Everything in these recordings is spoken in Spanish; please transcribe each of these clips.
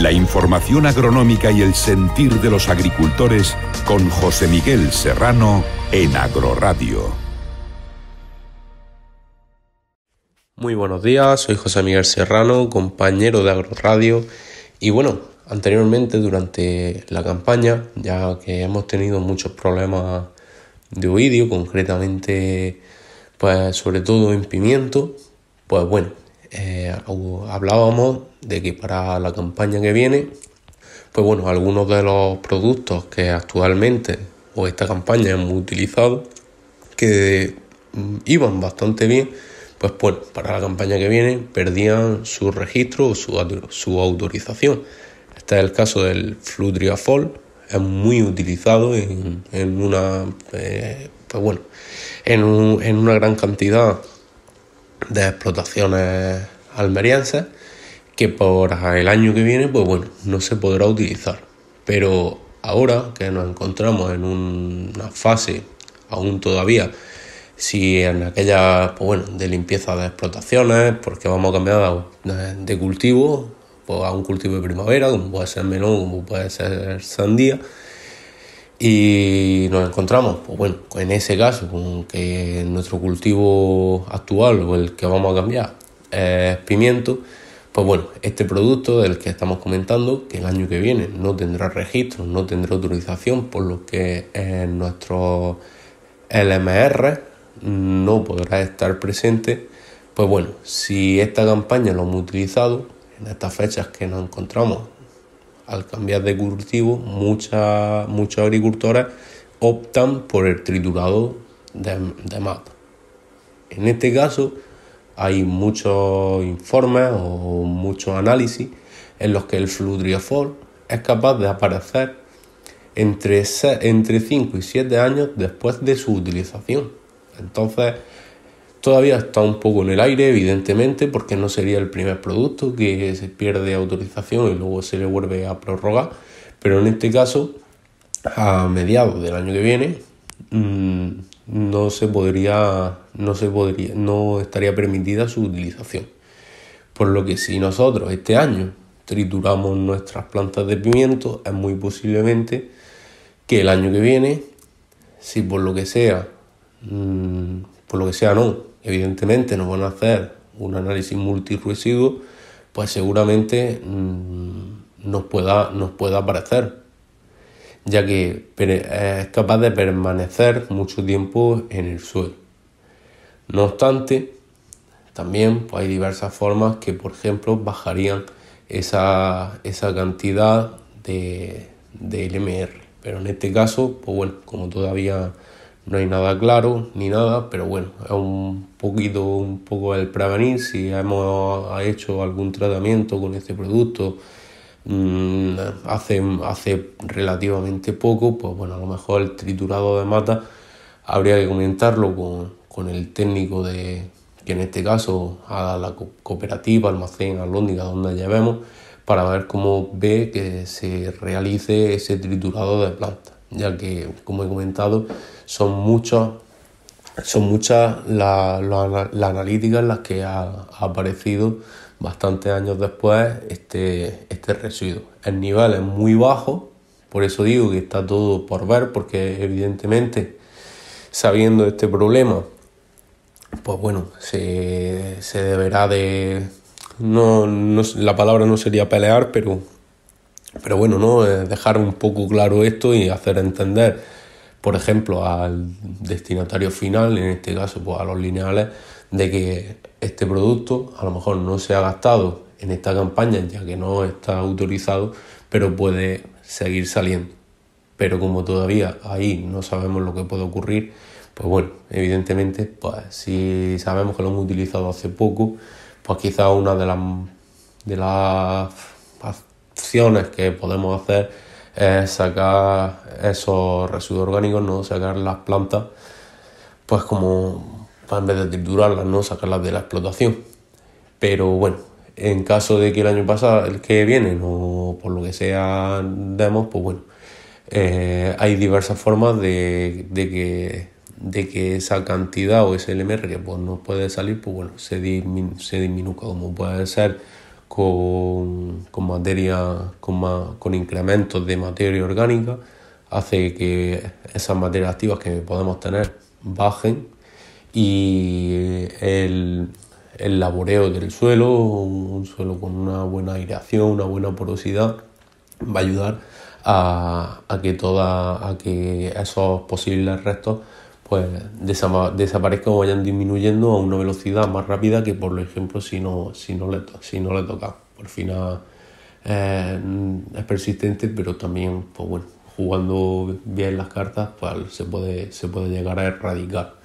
La información agronómica y el sentir de los agricultores con José Miguel Serrano en Agroradio. Muy buenos días, soy José Miguel Serrano, compañero de Agroradio. Y bueno, anteriormente durante la campaña, ya que hemos tenido muchos problemas de oídio, concretamente, pues sobre todo en pimiento, pues bueno, eh, hablábamos de que para la campaña que viene, pues bueno, algunos de los productos que actualmente o esta campaña hemos utilizado, que mm, iban bastante bien, pues bueno, para la campaña que viene perdían su registro o su, autorización. Este es el caso del Flutriafol, es muy utilizado en, una eh, pues bueno en, en, una gran cantidad de explotaciones almerienses que por el año que viene, pues bueno, no se podrá utilizar. Pero ahora que nos encontramos en una fase aún todavía, si en aquella, pues bueno, de limpieza de explotaciones, porque vamos a cambiar de cultivo pues a un cultivo de primavera, como puede ser melón, como puede ser sandía, y nos encontramos, pues bueno, en ese caso, con que nuestro cultivo actual o el que vamos a cambiar eh, pimiento, pues bueno, este producto del que estamos comentando, que el año que viene no tendrá registro, no tendrá autorización, por lo que en eh, nuestro LMR no podrá estar presente, pues bueno, si esta campaña lo hemos utilizado en estas fechas que nos encontramos al cambiar de cultivo, muchas muchas agricultoras optan por el triturado de, de En este caso, hay muchos informes o muchos análisis en los que el fludriafol es capaz de aparecer entre, entre 5 y 7 años después de su utilización. Entonces, todavía está un poco en el aire, evidentemente, porque no sería el primer producto que se pierde autorización y luego se le vuelve a prorrogar, pero en este caso, a mediados del año que viene, mm, no se podría, no se podría, no estaría permitida su utilización. Por lo que si nosotros este año trituramos nuestras plantas de pimiento, es muy posiblemente que el año que viene, si por lo que sea, mm, por lo que sea no, evidentemente nos van a hacer un análisis multirresiduo, pues seguramente mm, nos, pueda, nos pueda aparecer ya que es capaz de permanecer mucho tiempo en el suelo. No obstante, también pues, hay diversas formas que, por ejemplo, bajarían esa, esa cantidad de, de, LMR. Pero en este caso, pues bueno, como todavía no hay nada claro ni nada, pero bueno, es un poquito, un poco el prevenir si hemos hecho algún tratamiento con este producto Mm, hace, hace relativamente poco, pues bueno, a lo mejor el triturado de mata habría que comentarlo con, el técnico de, que en este caso a la cooperativa, almacén, alóndiga, donde llevemos, para ver cómo ve que se realice ese triturado de planta, ya que, como he comentado, son muchas son muchas las la, la analíticas en las que ha, aparecido bastantes años después este, este, residuo. El nivel es muy bajo, por eso digo que está todo por ver, porque evidentemente sabiendo este problema, pues bueno, se, se deberá de... no, la palabra no sería pelear, pero, pero bueno, ¿no? Eh, dejar un poco claro esto y hacer entender por ejemplo, al destinatario final, en este caso pues, a los lineales, de que este producto a lo mejor no se ha gastado en esta campaña ya que no está autorizado, pero puede seguir saliendo. Pero como todavía ahí no sabemos lo que puede ocurrir, pues bueno, evidentemente, pues si sabemos que lo hemos utilizado hace poco, pues quizá una de las, de las acciones que podemos hacer es sacar esos residuos orgánicos, ¿no? Sacar las plantas, pues como en vez de triturarlas, ¿no? Sacarlas de la explotación. Pero bueno, en caso de que el año pasado, el que viene, o por lo que sea, demos, pues bueno, eh, hay diversas formas de, que, esa cantidad o ese LMR que pues, puede salir, pues bueno, se, se disminuya, como puede ser con, materia, con, incrementos de materia orgánica, hace que esas materias activas que podemos tener bajen y el, laboreo del suelo, un, suelo con una buena aireación, una buena porosidad, va a ayudar a, que, toda, a que esos posibles restos pues desaparezca o vayan disminuyendo a una velocidad más rápida que por ejemplo si no, si no, le, si no le toca. Por fin eh, mm, es persistente, pero también, pues bueno, jugando bien las cartas, pues se puede, se puede llegar a erradicar.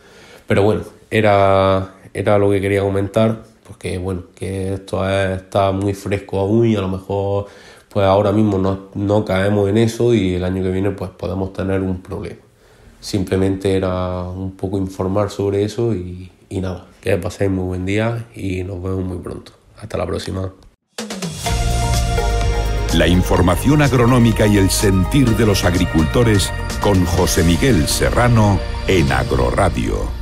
Pero bueno, era, era lo que quería comentar, porque bueno, que esto está muy fresco aún y a lo mejor pues ahora mismo no, no caemos en eso y el año que viene pues podemos tener un problema. Simplemente era un poco informar sobre eso y, y nada, que paséis muy buen día y nos vemos muy pronto. Hasta la próxima. La información agronómica y el sentir de los agricultores con José Miguel Serrano en Agroradio.